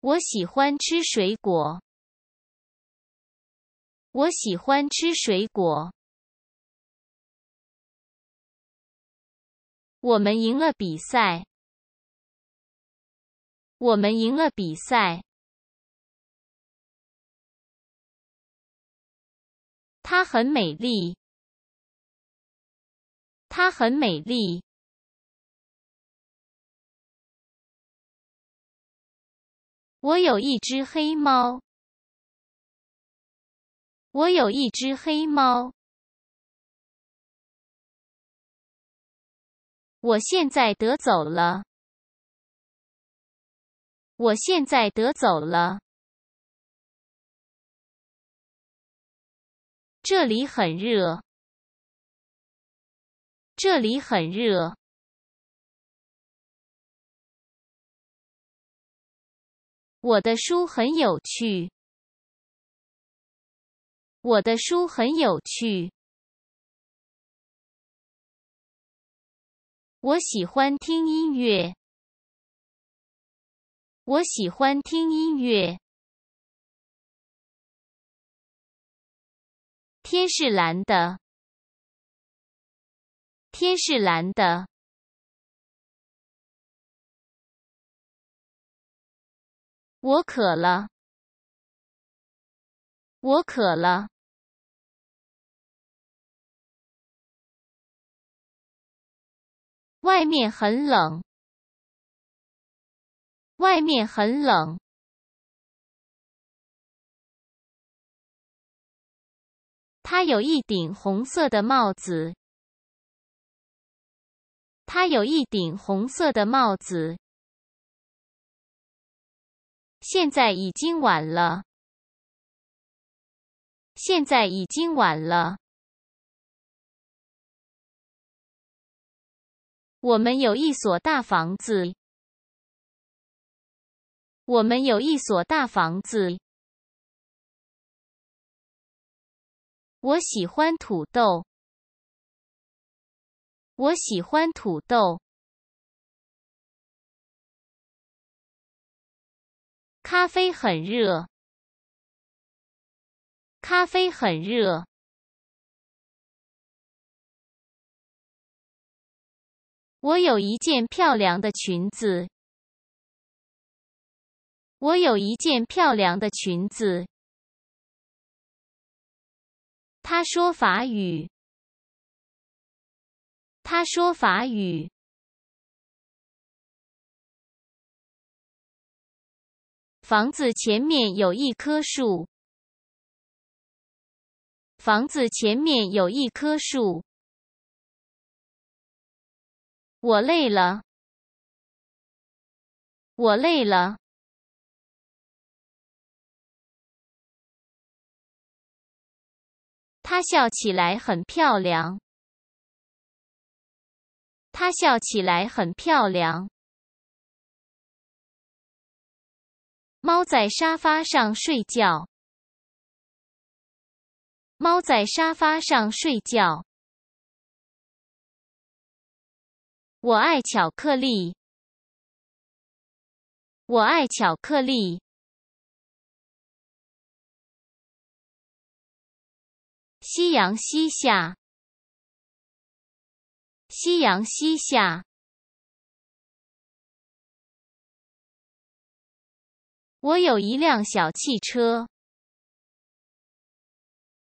我喜欢吃水果。我喜欢吃水果。我们赢了比赛。我们赢了比赛。它很美丽。它很美丽。我有一只黑猫。我有一只黑猫。我现在得走了。我现在得走了。这里很热。这里很热。我的书很有趣。我的书很有趣。我喜欢听音乐。我喜欢听音乐。天是蓝的。天是蓝的。我渴了，我渴了。外面很冷，外面很冷。他有一顶红色的帽子，他有一顶红色的帽子。现在已经晚了。现在已经晚了。我们有一所大房子。我们有一所大房子。我喜欢土豆。我喜欢土豆。咖啡很热，咖啡很热。我有一件漂亮的裙子，我有一件漂亮的裙子。他说法语，他说法语。房子前面有一棵树。房子前面有一棵树。我累了。我累了。她笑起来很漂亮。她笑起来很漂亮。猫在沙发上睡觉。猫在沙发上睡觉。我爱巧克力。我爱巧克力。夕阳西下。夕阳西下。我有一辆小汽车。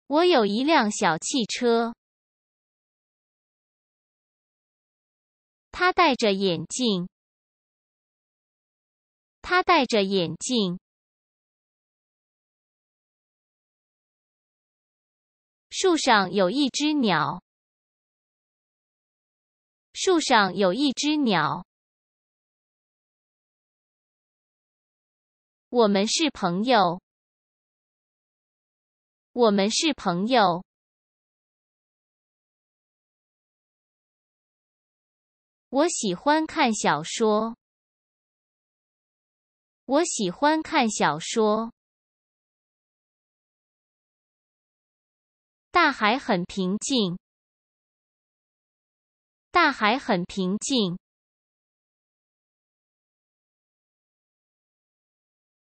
我有一辆小汽车。他戴着眼镜。他戴着眼镜。树上有一只鸟。树上有一只鸟。我们是朋友，我们是朋友。我喜欢看小说，我喜欢看小说。大海很平静，大海很平静。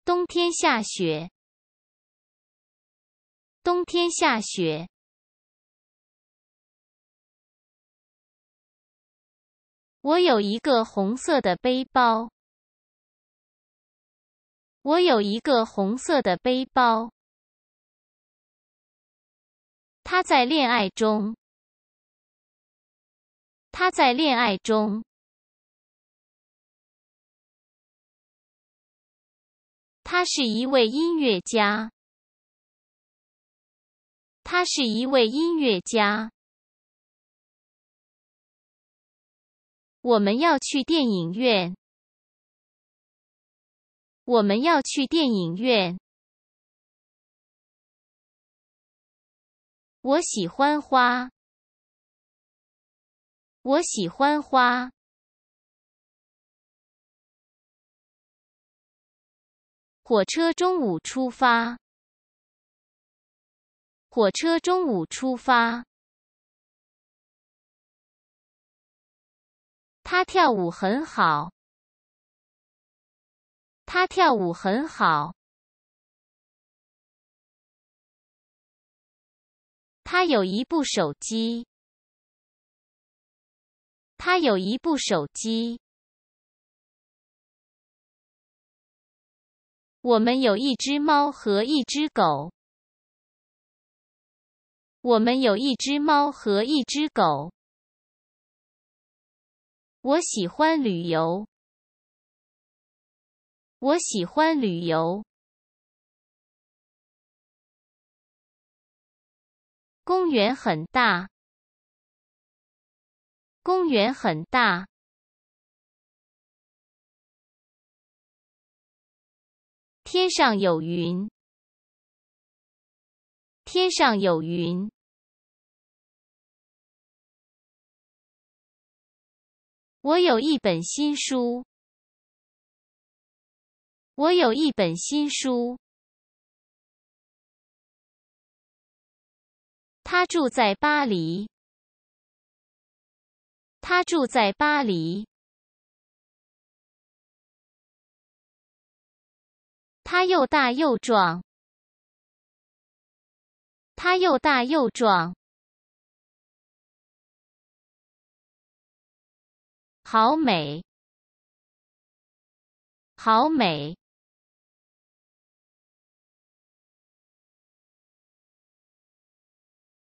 冬天下雪，冬天下雪。我有一个红色的背包，我有一个红色的背包。他在恋爱中，他在恋爱中。他是一位音乐家。他是一位音乐家。我们要去电影院。我们要去电影院。我喜欢花。我喜欢花。火车中午出发。火车中午出发。他跳舞很好。他跳舞很好。他有一部手机。他有一部手机。我们有一只猫和一只狗。我们有一只猫和一只狗。我喜欢旅游。我喜欢旅游。公园很大。公园很大。天上有云，天上有云。我有一本新书，我有一本新书。他住在巴黎，他住在巴黎。它又大又壮，它又大又壮，好美，好美。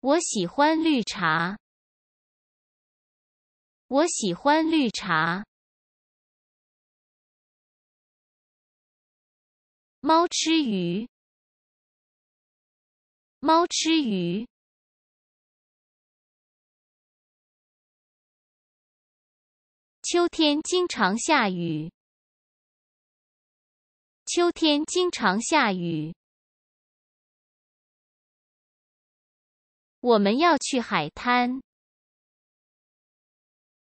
我喜欢绿茶，我喜欢绿茶。猫吃鱼，猫吃鱼。秋天经常下雨，秋天经常下雨。我们要去海滩，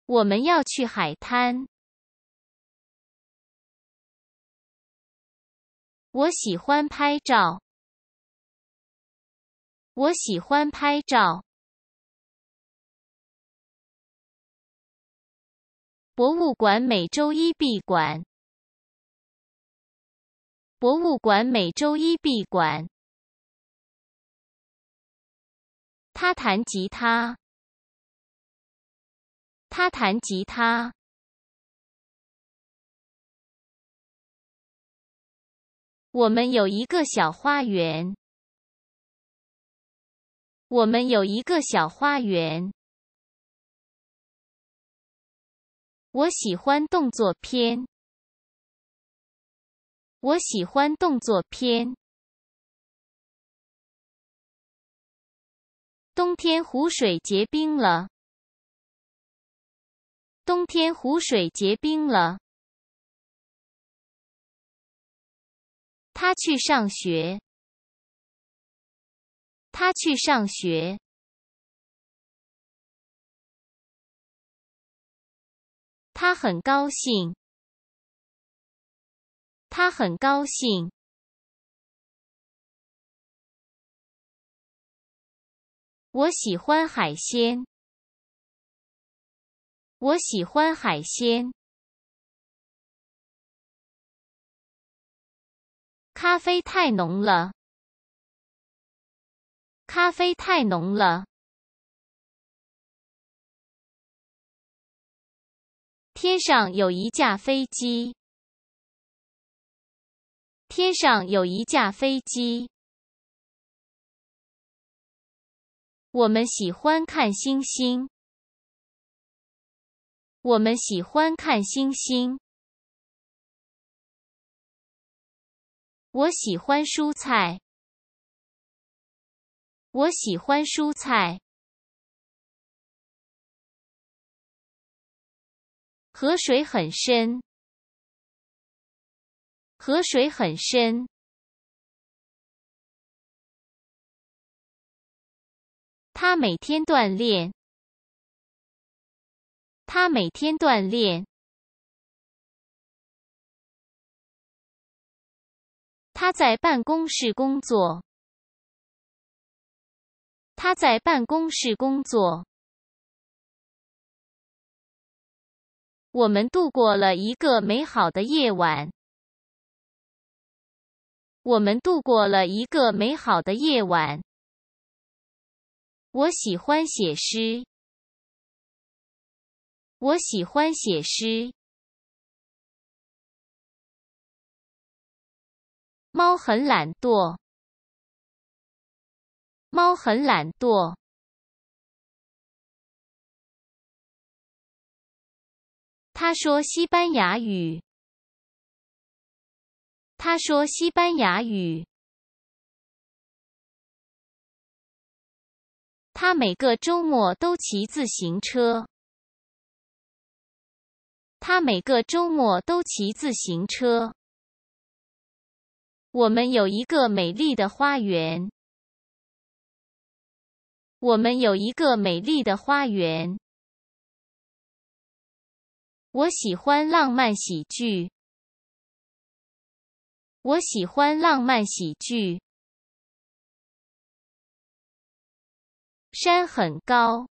我们要去海滩。我喜欢拍照。我喜欢拍照。博物馆每周一闭馆。博物馆每周一闭馆。他弹吉他。他弹吉他。我们有一个小花园。我们有一个小花园。我喜欢动作片。我喜欢动作片。冬天湖水结冰了。冬天湖水结冰了。他去上学，他去上学，他很高兴，他很高兴。我喜欢海鲜，我喜欢海鲜。咖啡太浓了。咖啡太浓了。天上有一架飞机。天上有一架飞机。我们喜欢看星星。我们喜欢看星星。我喜欢蔬菜。我喜欢蔬菜。河水很深。河水很深。他每天锻炼。他每天锻炼。他在办公室工作。他在办公室工作。我们度过了一个美好的夜晚。我们度过了一个美好的夜晚。我喜欢写诗。我喜欢写诗。猫很懒惰。猫很懒惰。他说西班牙语。他说西班牙语。他每个周末都骑自行车。他每个周末都骑自行车。我们有一个美丽的花园。我们有一个美丽的花园。我喜欢浪漫喜剧。我喜欢浪漫喜剧。山很高。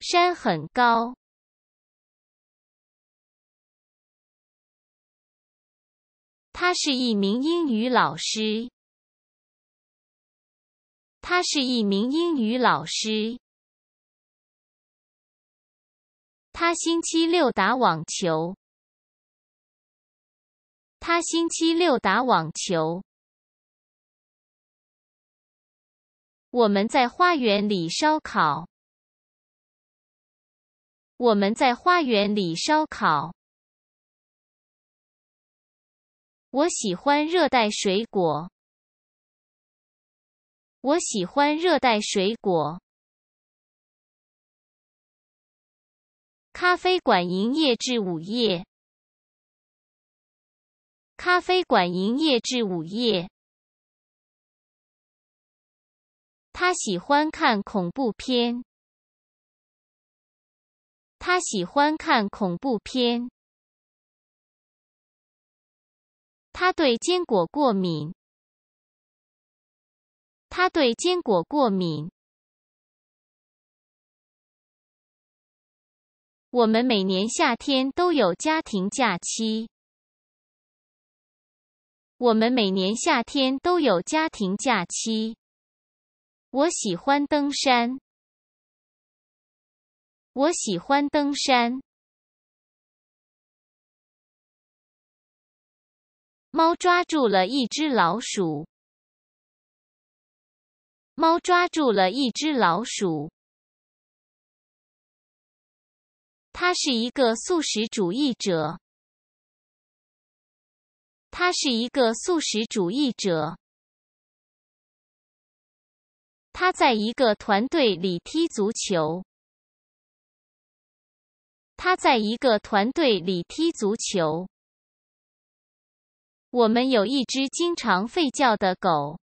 山很高。他是一名英语老师。他是一名英语老师。他星期六打网球。他星期六打网球。我们在花园里烧烤。我们在花园里烧烤。我喜欢热带水果。我喜欢热带水果。咖啡馆营业至午夜。咖啡馆营业至午夜。他喜欢看恐怖片。他喜欢看恐怖片。他对坚果过敏。他对坚果过敏。我们每年夏天都有家庭假期。我们每年夏天都有家庭假期。我喜欢登山。我喜欢登山。猫抓住了一只老鼠。猫抓住了一只老鼠。他是一个素食主义者。他是一个素食主义者。他在一个团队里踢足球。他在一个团队里踢足球。我们有一只经常吠叫的狗。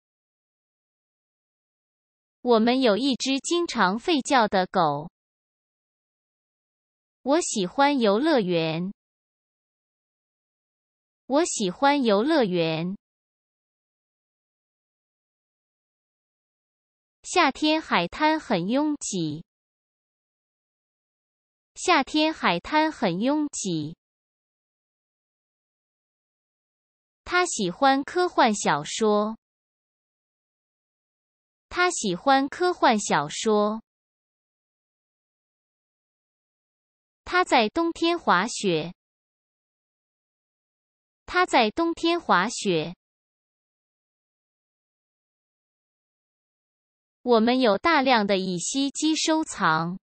我们有一只经常吠叫的狗。我喜欢游乐园。我喜欢游乐园。夏天海滩很拥挤。夏天海滩很拥挤。他喜欢科幻小说。他喜欢科幻小说。他在冬天滑雪。他在冬天滑雪。我们有大量的乙烯基收藏。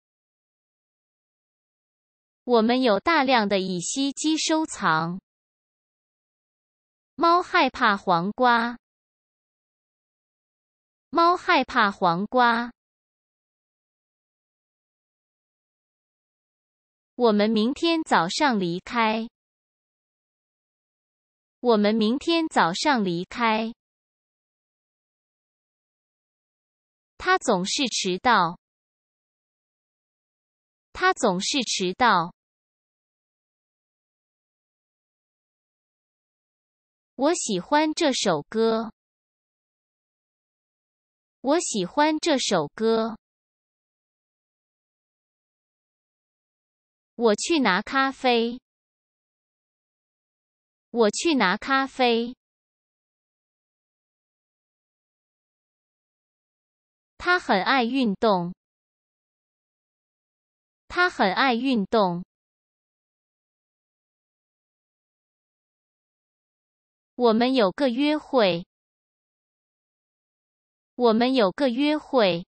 我们有大量的乙烯基收藏。猫害怕黄瓜。猫害怕黄瓜。我们明天早上离开。我们明天早上离开。他总是迟到。他总是迟到。我喜欢这首歌。我喜欢这首歌。我去拿咖啡。我去拿咖啡。他很爱运动。他很爱运动。我们有个约会。我们有个约会。